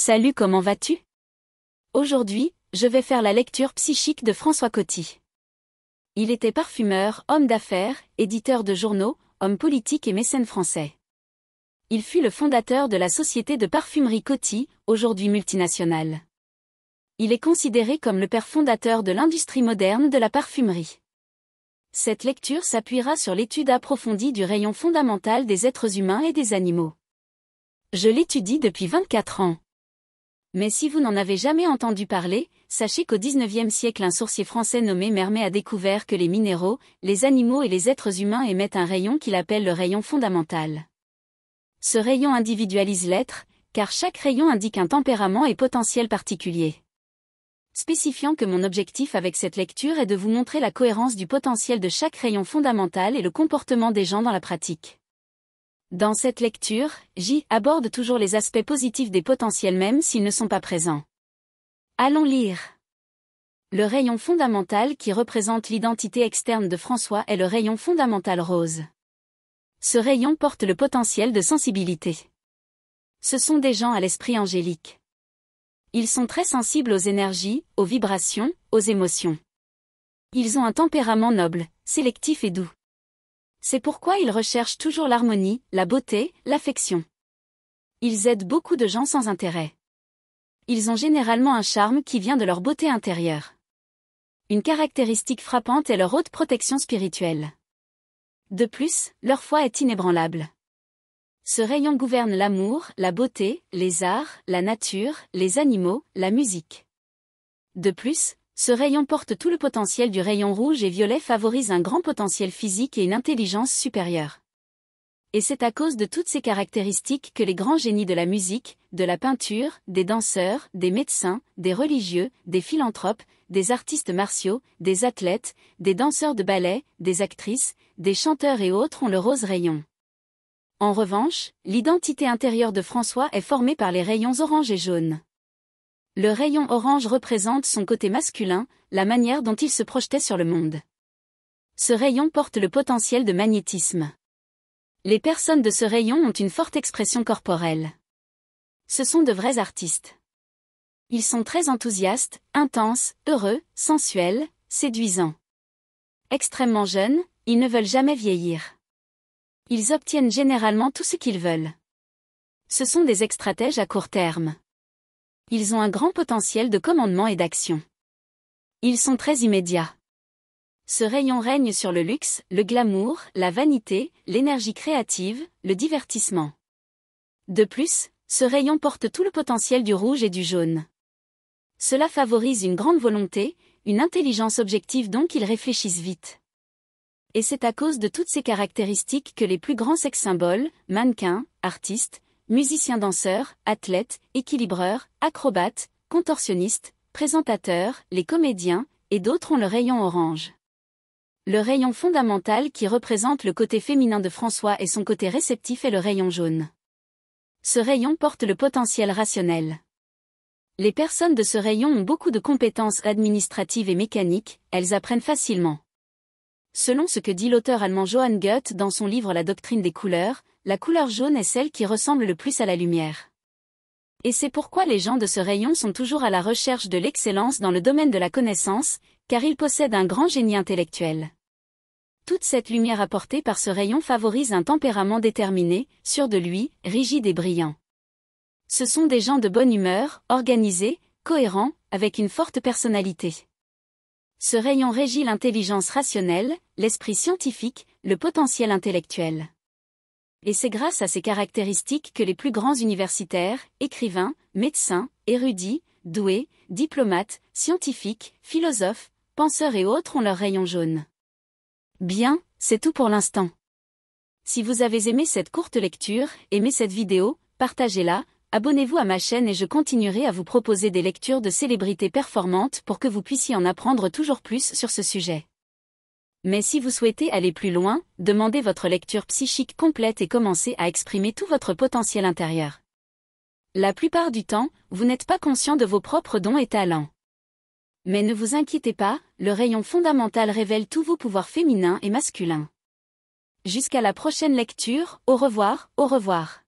Salut, comment vas-tu Aujourd'hui, je vais faire la lecture psychique de François Coty. Il était parfumeur, homme d'affaires, éditeur de journaux, homme politique et mécène français. Il fut le fondateur de la société de parfumerie Coty, aujourd'hui multinationale. Il est considéré comme le père fondateur de l'industrie moderne de la parfumerie. Cette lecture s'appuiera sur l'étude approfondie du rayon fondamental des êtres humains et des animaux. Je l'étudie depuis 24 ans. Mais si vous n'en avez jamais entendu parler, sachez qu'au XIXe siècle un sorcier français nommé Mermet a découvert que les minéraux, les animaux et les êtres humains émettent un rayon qu'il appelle le rayon fondamental. Ce rayon individualise l'être, car chaque rayon indique un tempérament et potentiel particulier. Spécifiant que mon objectif avec cette lecture est de vous montrer la cohérence du potentiel de chaque rayon fondamental et le comportement des gens dans la pratique. Dans cette lecture, J aborde toujours les aspects positifs des potentiels même s'ils ne sont pas présents. Allons lire. Le rayon fondamental qui représente l'identité externe de François est le rayon fondamental rose. Ce rayon porte le potentiel de sensibilité. Ce sont des gens à l'esprit angélique. Ils sont très sensibles aux énergies, aux vibrations, aux émotions. Ils ont un tempérament noble, sélectif et doux. C'est pourquoi ils recherchent toujours l'harmonie, la beauté, l'affection. Ils aident beaucoup de gens sans intérêt. Ils ont généralement un charme qui vient de leur beauté intérieure. Une caractéristique frappante est leur haute protection spirituelle. De plus, leur foi est inébranlable. Ce rayon gouverne l'amour, la beauté, les arts, la nature, les animaux, la musique. De plus, ce rayon porte tout le potentiel du rayon rouge et violet favorise un grand potentiel physique et une intelligence supérieure. Et c'est à cause de toutes ces caractéristiques que les grands génies de la musique, de la peinture, des danseurs, des médecins, des religieux, des philanthropes, des artistes martiaux, des athlètes, des danseurs de ballet, des actrices, des chanteurs et autres ont le rose rayon. En revanche, l'identité intérieure de François est formée par les rayons orange et jaune. Le rayon orange représente son côté masculin, la manière dont il se projetait sur le monde. Ce rayon porte le potentiel de magnétisme. Les personnes de ce rayon ont une forte expression corporelle. Ce sont de vrais artistes. Ils sont très enthousiastes, intenses, heureux, sensuels, séduisants. Extrêmement jeunes, ils ne veulent jamais vieillir. Ils obtiennent généralement tout ce qu'ils veulent. Ce sont des stratèges à court terme ils ont un grand potentiel de commandement et d'action. Ils sont très immédiats. Ce rayon règne sur le luxe, le glamour, la vanité, l'énergie créative, le divertissement. De plus, ce rayon porte tout le potentiel du rouge et du jaune. Cela favorise une grande volonté, une intelligence objective donc ils réfléchissent vite. Et c'est à cause de toutes ces caractéristiques que les plus grands sex-symboles, mannequins, artistes, musiciens-danseurs, athlètes, équilibreurs, acrobates, contorsionnistes, présentateurs, les comédiens, et d'autres ont le rayon orange. Le rayon fondamental qui représente le côté féminin de François et son côté réceptif est le rayon jaune. Ce rayon porte le potentiel rationnel. Les personnes de ce rayon ont beaucoup de compétences administratives et mécaniques, elles apprennent facilement. Selon ce que dit l'auteur allemand Johann Goethe dans son livre La doctrine des couleurs, la couleur jaune est celle qui ressemble le plus à la lumière. Et c'est pourquoi les gens de ce rayon sont toujours à la recherche de l'excellence dans le domaine de la connaissance, car ils possèdent un grand génie intellectuel. Toute cette lumière apportée par ce rayon favorise un tempérament déterminé, sûr de lui, rigide et brillant. Ce sont des gens de bonne humeur, organisés, cohérents, avec une forte personnalité. Ce rayon régit l'intelligence rationnelle, l'esprit scientifique, le potentiel intellectuel. Et c'est grâce à ces caractéristiques que les plus grands universitaires, écrivains, médecins, érudits, doués, diplomates, scientifiques, philosophes, penseurs et autres ont leur rayon jaune. Bien, c'est tout pour l'instant. Si vous avez aimé cette courte lecture, aimez cette vidéo, partagez-la, abonnez-vous à ma chaîne et je continuerai à vous proposer des lectures de célébrités performantes pour que vous puissiez en apprendre toujours plus sur ce sujet. Mais si vous souhaitez aller plus loin, demandez votre lecture psychique complète et commencez à exprimer tout votre potentiel intérieur. La plupart du temps, vous n'êtes pas conscient de vos propres dons et talents. Mais ne vous inquiétez pas, le rayon fondamental révèle tous vos pouvoirs féminins et masculins. Jusqu'à la prochaine lecture, au revoir, au revoir.